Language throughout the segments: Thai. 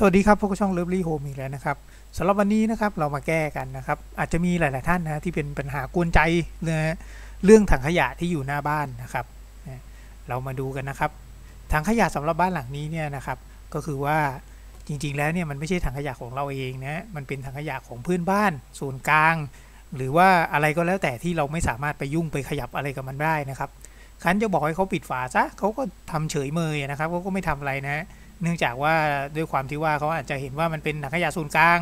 สวัสดีครับพวกช่องเลิฟลี่โฮมอีกแล้วนะครับสำหรับวันนี้นะครับเรามาแก้กันนะครับ อาจจะมีหลาย ๆท่านนะที่เป็นปัญหากวนใจนเรื่องถังขยะที่อยู่หน้าบ้านนะครับ เรามาดูกันนะครับถังขยะสำหรับบ้านหลังนี้เนี่ยนะครับ ก็คือว่าจริงๆแล้วเนี่ยมันไม่ใช่ถังขยะของเราเองนะมันเป็นถังขยะของเพื่อนบ้านส่วนกลาง หรือว่าอะไรก็แล้วแต่ที่เราไม่สามารถไปยุ่งไปขยับอะไรกับมันได้นะครับคันจะบอกให้เขาปิดฝาซะเขาก็ทำเฉยเมยนะครับเขาก็ไม่ทำอะไรนะเนื่องจากว่าด้วยความที่ว่าเขาอาจจะเห็นว่ามันเป็นถังขยะส่วนกลาง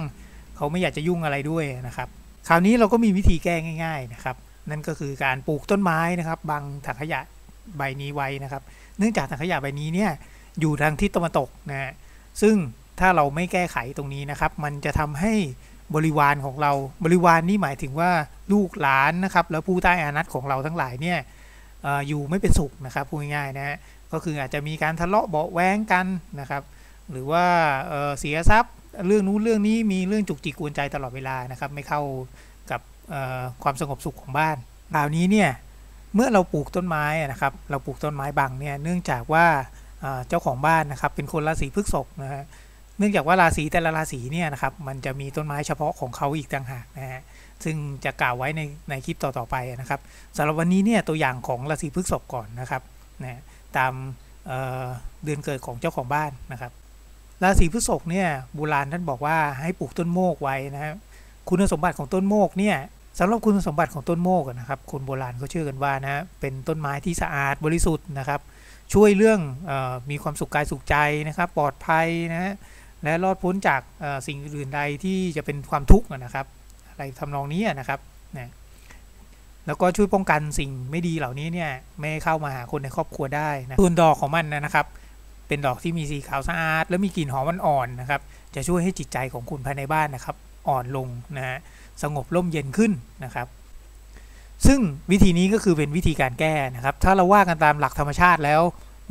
เขาไม่อยากจะยุ่งอะไรด้วยนะครับ คราวนี้เราก็มีวิธีแก้ง่ายๆ นะครับ นั่นก็คือการปลูกต้นไม้นะครับบังถังขยะใบนี้ไว้นะครับ เนื่องจากถังขยะใบนี้เนี่ยอยู่ทางทิศตะวันตกนะฮะซึ่งถ้าเราไม่แก้ไขตรงนี้นะครับมันจะทำให้บริวารของเราบริวารนนี่หมายถึงว่าลูกหลานนะครับแล้วผู้ใต้อานัตของเราทั้งหลายเนี่ยอยู่ ไม่เป็นสุข นะ ครับพูดง่ายๆนะฮะก็คืออาจจะมีการทะเลาะเบาแว้งกันนะ ครับหรือว่าเสียทรัพย์เรื่องนู้นเรื่องนี้มีเรื่องจุกจิกกวนใจตลอดเวลา นะ ครับ ไม่เข้ากับความสงบสุขของบ้านคราวนี้เนี่ยเมื่อเราปลูกต้นไม้นะ ครับ เราปลูกต้นไม้บังเนี่ยเนื่องจากว่าเจ้าของบ้านนะครับเป็นคนราศีพฤกษ์นะฮะเนื่องจากว่าราศีแต่ละราศีเนี่ยนะครับมันจะมีต้นไม้เฉพาะของเขาอีกต่างหากนะฮะซึ่งจะกล่าวไว้ในใน คลิปต่อ ๆ ไปนะครับสำหรับวันนี้ เนี่ย ตัวอย่างของราศีพฤษภก่อนนะครับนะตามเเดือนเกิดของเจ้าของบ้านนะครับ ราศีพฤษภเนี่ยโบราณท่านบอกว่าให้ปลูกต้นโมก ไว้นะครับ คุณสมบัติของต้นโมกเนี่ยสำหรับคุณสมบัติของต้นโมกนะครับคนโบราณเขาเชื่อกันว่านะเป็นต้นไม้ที่สะอาดบริสุทธิ์นะครับ ช่วยเรื่องออมีความสุขกายสุขใจนะครับ ปลอดภัยนะและรอดพ้นจากสิ่งอื่นใดที่จะเป็นความทุกข์นะครับอะไรทำนองนี้นะครับนะแล้วก็ช่วยป้องกันสิ่งไม่ดีเหล่านี้เนี่ยไม่เข้ามาหาคนในครอบครัวได้นะส่วนดอกของมันนะครับ เป็นดอกที่มีสีขาวสะอาด แล้วมีกลิ่นหอมอ่อนนะครับ จะช่วยให้จิตใจของคุณภายในบ้าน นะครับ อ่อนลงนะฮะสงบร่มเย็นขึ้นนะครับ ซึ่งวิธีนี้ก็คือเป็นวิธีการแก้นะครับ ถ้าเราว่ากันตามหลักธรรมชาติแล้ว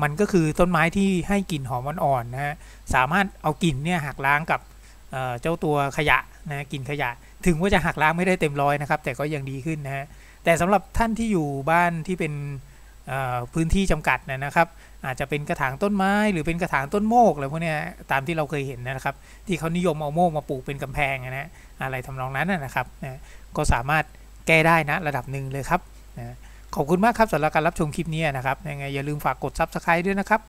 มันก็คือต้นไม้ที่ให้กลิ่นหอมอ่อนนะฮะ สามารถเอากลิ่นเนี่ยหักล้างกับเจ้าตัวขยะนะกลิ่นขยะถึงว่าจะหักล้างไม่ได้เต็มร้อยนะครับแต่ก็ยังดีขึ้นนะฮะแต่สำหรับท่านที่อยู่บ้านที่เป็นพื้นที่จำกัดนะครับ อาจจะเป็นกระถางต้นไม้หรือเป็นกระถางต้นโมกอะไรพวกนี้ตามที่เราเคยเห็นนะครับที่เขานิยมเอาโมกมาปลูกเป็นกำแพงนะฮะอะไรทำนองนั้นนะครับนะก็สามารถแก้ได้นะระดับหนึ่งเลยครับนะขอบคุณมากครับสำหรับการรับชมคลิปนี้นะครับยังไงอย่าลืมฝากกดซับสไคร b e ด้วยนะครับ